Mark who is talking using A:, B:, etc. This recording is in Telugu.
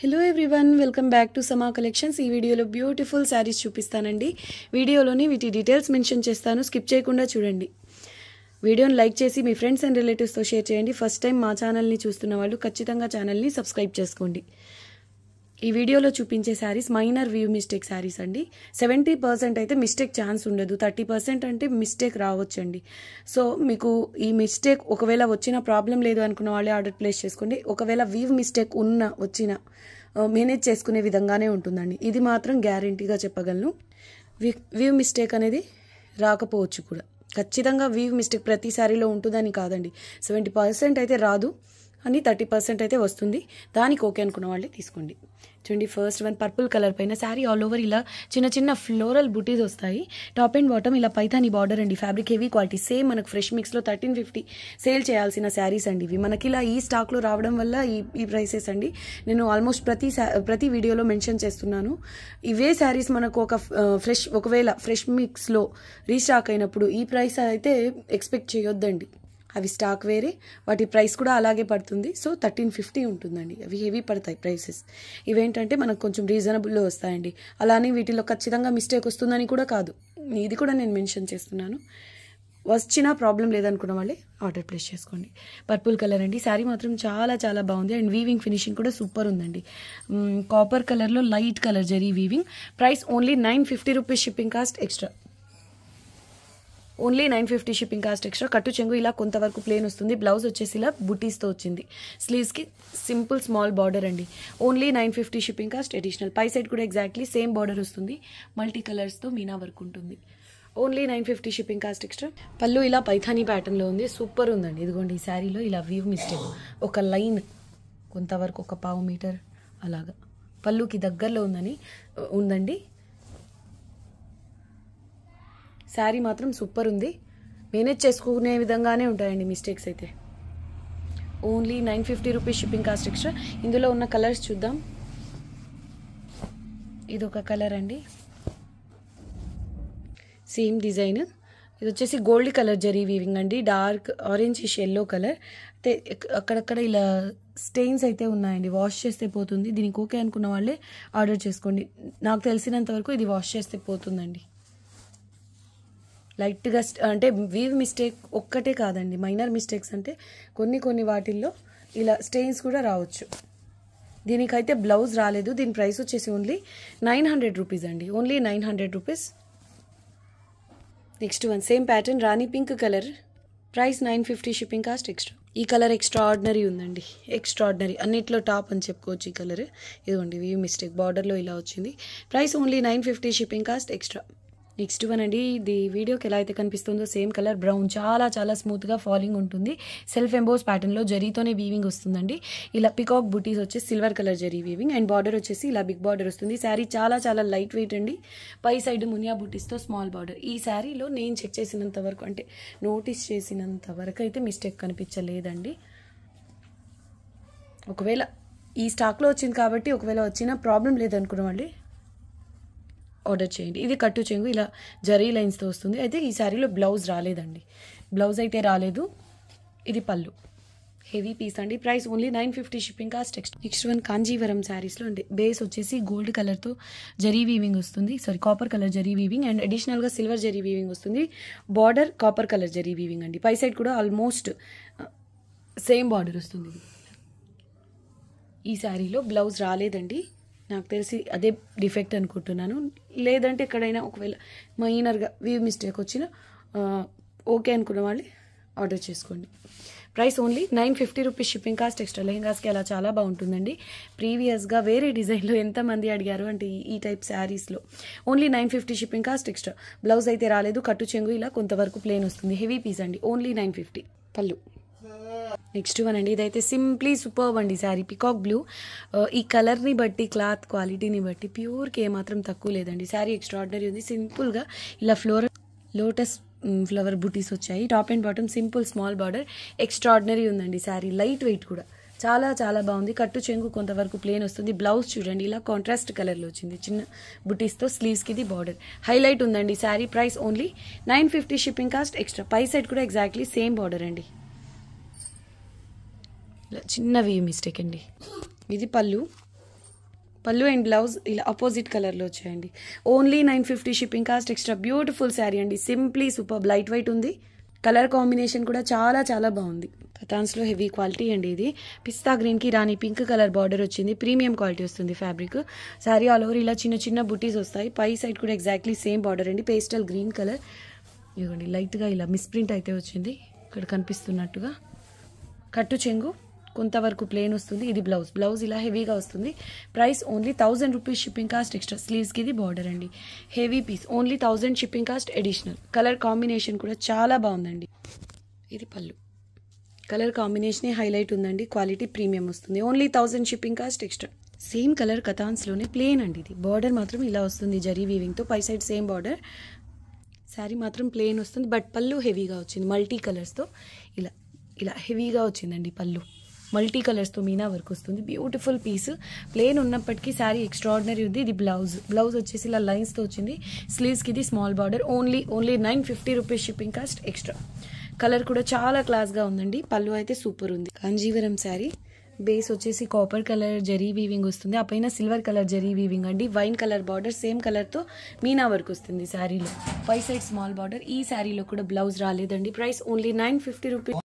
A: hello everyone welcome back to Sama collections ఈ వీడియోలో బ్యూటిఫుల్ శారీస్ చూపిస్తానండి వీడియోలోని వీటి డీటెయిల్స్ మెన్షన్ చేస్తాను స్కిప్ చేయకుండా చూడండి వీడియోని లైక్ చేసి మీ ఫ్రెండ్స్ అండ్ రిలేటివ్స్తో షేర్ చేయండి ఫస్ట్ టైం మా ఛానల్ని చూస్తున్న వాళ్ళు ఖచ్చితంగా ఛానల్ని సబ్స్క్రైబ్ చేసుకోండి ఈ వీడియోలో చూపించే saris minor view mistake saris అండి సెవెంటీ పర్సెంట్ అయితే మిస్టేక్ ఛాన్స్ ఉండదు థర్టీ పర్సెంట్ అంటే మిస్టేక్ రావచ్చండి సో మీకు ఈ మిస్టేక్ ఒకవేళ వచ్చిన ప్రాబ్లం లేదు అనుకున్న వాళ్ళే ఆర్డర్ ప్లేస్ చేసుకోండి ఒకవేళ వ్యూ మిస్టేక్ ఉన్న వచ్చిన మేనేజ్ చేసుకునే విధంగానే ఉంటుందండి ఇది మాత్రం గ్యారంటీగా చెప్పగలను వ్యూ మిస్టేక్ అనేది రాకపోవచ్చు కూడా ఖచ్చితంగా వ్యూ మిస్టేక్ ప్రతి శారీలో ఉంటుందని కాదండి సెవెంటీ పర్సెంట్ అయితే రాదు అని థర్టీ పర్సెంట్ అయితే వస్తుంది దానికి ఓకే అనుకున్న వాళ్ళే తీసుకోండి చూడండి ఫస్ట్ వన్ పర్పుల్ కలర్ పైన శారీ ఆల్ ఓవర్ ఇలా చిన్న చిన్న ఫ్లోరల్ బుటీస్ వస్తాయి టాప్ అండ్ బాటమ్ ఇలా పైథాని బార్డర్ అండి ఫ్యాబ్రిక్ హెవీ క్వాలిటీ సేమ్ మనకు ఫ్రెష్ మిక్స్లో థర్టీన్ ఫిఫ్టీ సేల్ చేయాల్సిన శారీస్ అండి ఇవి మనకి ఇలా ఈ స్టాక్లో రావడం వల్ల ఈ ఈ ప్రైసెస్ అండి నేను ఆల్మోస్ట్ ప్రతి ప్రతి వీడియోలో మెన్షన్ చేస్తున్నాను ఇవే శారీస్ మనకు ఒక ఫ్రెష్ ఒకవేళ ఫ్రెష్ మిక్స్లో రీస్టాక్ అయినప్పుడు ఈ ప్రైస్ అయితే ఎక్స్పెక్ట్ చేయొద్దండి అవి స్టాక్ వేరే వాటి ప్రైస్ కూడా అలాగే పడుతుంది సో థర్టీన్ ఫిఫ్టీ ఉంటుందండి అవి హెవీ పడతాయి ప్రైసెస్ ఇవేంటంటే మనకు కొంచెం రీజనబుల్లో వస్తాయండి అలానే వీటిలో ఖచ్చితంగా మిస్టేక్ వస్తుందని కూడా కాదు ఇది కూడా నేను మెన్షన్ చేస్తున్నాను వచ్చినా ప్రాబ్లం లేదనుకున్న వాళ్ళే ఆర్డర్ ప్లేస్ చేసుకోండి పర్పుల్ కలర్ అండి శారీ మాత్రం చాలా చాలా బాగుంది అండ్ వీవింగ్ ఫినిషింగ్ కూడా సూపర్ ఉందండి కాపర్ కలర్లో light colour zari weaving price only nine fifty rupees shipping cost extra only nine fifty shipping cost extra కట్టు చెంగు ఇలా కొంతవరకు ప్లేన్ వస్తుంది బ్లౌజ్ వచ్చేసి ఇలా బుటీస్తో వచ్చింది స్లీవ్స్కి సింపుల్ స్మాల్ బార్డర్ అండి only nine fifty shipping cost additional పై సైడ్ కూడా ఎగ్జాక్ట్లీ సేమ్ బార్డర్ వస్తుంది మల్టీ కలర్స్తో మీనా వర్క్ ఉంటుంది only nine fifty shipping cost extra పళ్ళు ఇలా పైథానీ ప్యాటర్న్లో ఉంది సూపర్ ఉందండి ఇదిగోండి ఈ శారీలో ఇలా వ్యూ మిస్టేక్ ఒక లైన్ కొంతవరకు ఒక పావు మీటర్ అలాగా పళ్ళుకి దగ్గరలో ఉందని ఉందండి శారీ మాత్రం సూపర్ ఉంది మేనేజ్ చేసుకునే విధంగానే ఉంటాయండి మిస్టేక్స్ అయితే only nine fifty rupees shipping cost extra ఇందులో ఉన్న కలర్స్ చూద్దాం ఇది ఒక కలర్ అండి సేమ్ డిజైన్ ఇది వచ్చేసి గోల్డ్ కలర్ జరీ వీవింగ్ అండి డార్క్ ఆరెంజ్ ఎల్లో కలర్ అయితే అక్కడక్కడ ఇలా స్టెయిన్స్ అయితే ఉన్నాయండి వాష్ చేస్తే పోతుంది దీనికి ఓకే అనుకున్న వాళ్ళే ఆర్డర్ చేసుకోండి నాకు తెలిసినంత వరకు ఇది వాష్ చేస్తే పోతుందండి లైట్గా అంటే వీవ్ మిస్టేక్ ఒక్కటే కాదండి మైనర్ మిస్టేక్స్ అంటే కొన్ని కొన్ని వాటిల్లో ఇలా స్టెయిన్స్ కూడా రావచ్చు దీనికైతే బ్లౌజ్ రాలేదు దీని ప్రైస్ వచ్చేసి ఓన్లీ నైన్ హండ్రెడ్ రూపీస్ అండి only nine hundred rupees next one same pattern rani pink colour price nine fifty shipping cost extra ఈ కలర్ ఎక్స్ట్రా ఆర్డినరీ ఉందండి ఎక్స్ట్రా ఆర్డినరీ అన్నిట్లో టాప్ అని చెప్పుకోవచ్చు ఈ కలర్ ఇదిగోండి వీ మిస్టేక్ బార్డర్లో ఇలా వచ్చింది price only nine fifty shipping cost extra next one అండి ఇది వీడియోకి ఎలా అయితే కనిపిస్తుందో సేమ్ కలర్ బ్రౌన్ చాలా చాలా స్మూత్గా ఫాలింగ్ ఉంటుంది సెల్ఫ్ ఎంబోస్ ప్యాటర్న్లో జరీతోనే వీవింగ్ వస్తుందండి ఇలా పికాక్ బుటీస్ వచ్చేసి silver colour zari weaving and border వచ్చేసి ఇలా బిగ్ బార్డర్ వస్తుంది శారీ చాలా చాలా లైట్ వెయిట్ అండి పై సైడ్ మునియా బుటీస్తో స్మాల్ బార్డర్ ఈ శారీలో నేను చెక్ చేసినంత వరకు అంటే నోటీస్ చేసినంత వరకు అయితే మిస్టేక్ కనిపించలేదండి ఒకవేళ ఈ స్టాక్లో వచ్చింది కాబట్టి ఒకవేళ వచ్చినా ప్రాబ్లం లేదనుకున్నామండి ఆర్డర్ చేయండి ఇది కట్టు చెంగు ఇలా జరీ లైన్స్తో వస్తుంది అయితే ఈ శారీలో బ్లౌజ్ రాలేదండి బ్లౌజ్ అయితే రాలేదు ఇది పళ్ళు హెవీ పీస్ అండి price only nine fifty shipping cost extra next one Kanjeevaram శారీస్లో అండి బేస్ వచ్చేసి గోల్డ్ కలర్తో జరీ వీవింగ్ వస్తుంది sorry copper colour zari weaving and అడిషనల్గా సిల్వర్ జరీ వీవింగ్ వస్తుంది border copper colour zari weaving అండి పై సైడ్ కూడా ఆల్మోస్ట్ సేమ్ బార్డర్ వస్తుంది ఈ శారీలో బ్లౌజ్ రాలేదండి నాకు తెలిసి అదే డిఫెక్ట్ అనుకుంటున్నాను లేదంటే ఎక్కడైనా ఒకవేళ మైనర్గా వ్యూ మిస్టేక్ వచ్చిన ఓకే అనుకున్న వాళ్ళు ఆర్డర్ చేసుకోండి price only nine fifty rupees shipping cost extra లెహంగాస్కి అలా చాలా బాగుంటుందండి ప్రీవియస్గా వేరే డిజైన్లో ఎంతమంది అడిగారు అంటే ఈ టైప్ శారీస్లో only nine fifty shipping cost extra blouse అయితే రాలేదు కట్టు చెంగు ఇలా కొంతవరకు ప్లేన్ వస్తుంది హెవీ పీస్ అండి ఓన్లీ నైన్ ఫిఫ్టీ పళ్ళు నెక్స్ట్ వన్ అండి ఇదైతే సింప్లీ సూపర్బ్ అండి శారీ పికాక్ బ్లూ ఈ కలర్ని బట్టి క్లాత్ క్వాలిటీని బట్టి ప్యూర్కి ఏమాత్రం తక్కువ లేదండి శారీ ఎక్స్ట్రాడినరీ ఉంది సింపుల్గా ఇలా ఫ్లోర్ లోటస్ ఫ్లవర్ బుటీస్ వచ్చాయి top and bottom simple small border extraordinary ఉందండి శారీ లైట్ వెయిట్ కూడా చాలా చాలా బాగుంది కట్టు చెంగు కొంతవరకు ప్లేన్ వస్తుంది బ్లౌజ్ చూడండి ఇలా కాంట్రాస్ట్ కలర్లో వచ్చింది చిన్న బుటీస్తో స్లీవ్స్కి ఇది బార్డర్ హైలైట్ ఉందండి sari price only nine fifty shipping cost extra పై సైడ్ కూడా ఎగ్జాక్ట్లీ సేమ్ బార్డర్ అండి ఇలా చిన్న మిస్టేక్ అండి ఇది పళ్ళు పళ్ళు అండ్ బ్లౌజ్ ఇలా అపోజిట్ కలర్లో వచ్చాయండి only nine fifty shipping cost extra beautiful sari అండి సింప్లీ సూపర్ లైట్ వైట్ ఉంది కలర్ కాంబినేషన్ కూడా చాలా చాలా బాగుంది కథాన్స్లో హెవీ క్వాలిటీ అండి ఇది పిస్తా గ్రీన్కి రాని పింక్ కలర్ బార్డర్ వచ్చింది ప్రీమియం క్వాలిటీ వస్తుంది ఫ్యాబ్రిక్ శారీ ఆల్ ఓవర్ ఇలా చిన్న చిన్న బుటీస్ వస్తాయి పై సైడ్ కూడా ఎగ్జాక్ట్లీ సేమ్ బార్డర్ అండి పేస్టల్ గ్రీన్ కలర్ ఇవ్వండి లైట్గా ఇలా మిస్ప్రింట్ అయితే వచ్చింది ఇక్కడ కనిపిస్తున్నట్టుగా కట్టు చెంగు కొంతవరకు ప్లేన్ వస్తుంది ఇది బ్లౌజ్ బ్లౌజ్ ఇలా హెవీగా వస్తుంది price only thousand rupees shipping cost extra స్లీవ్స్కి ఇది బార్డర్ అండి heavy piece only thousand shipping cost additional colour combination కూడా చాలా బాగుందండి ఇది పళ్ళు కలర్ కాంబినేషనే హైలైట్ ఉందండి క్వాలిటీ ప్రీమియం వస్తుంది only thousand shipping cost extra same colour కథాన్స్లోనే ప్లేన్ అండి ఇది బార్డర్ మాత్రం ఇలా వస్తుంది జరీ వీవింగ్తో పై సైడ్ సేమ్ బార్డర్ శారీ మాత్రం ప్లేన్ వస్తుంది బట్ పళ్ళు హెవీగా వచ్చింది మల్టీ కలర్స్తో ఇలా ఇలా హెవీగా వచ్చిందండి పళ్ళు మల్టీ కలర్స్తో మీనా వర్క్ వస్తుంది బ్యూటిఫుల్ పీస్ ప్లేన్ ఉన్నప్పటికీ శారీ ఎక్స్ట్రాడినరీ ఉంది ఇది బ్లౌజ్ బ్లౌజ్ వచ్చేసి ఇలా లైన్స్తో వచ్చింది స్లీవ్స్కి ఇది small border only only nine fifty rupees shipping cost extra colour కూడా చాలా క్లాస్గా ఉందండి పళ్ళు అయితే సూపర్ ఉంది కాంజీవరం శారీ బేస్ వచ్చేసి కాపర్ కలర్ జరీ వీవింగ్ వస్తుంది ఆ పైన సిల్వర్ కలర్ జరీ వీవింగ్ అండి వైన్ కలర్ బార్డర్ సేమ్ కలర్తో మీనా వర్క్ వస్తుంది శారీలో ఫైవ్ సైడ్ స్మాల్ బార్డర్ ఈ శారీలో కూడా బ్లౌజ్ రాలేదండి price only nine fifty rupees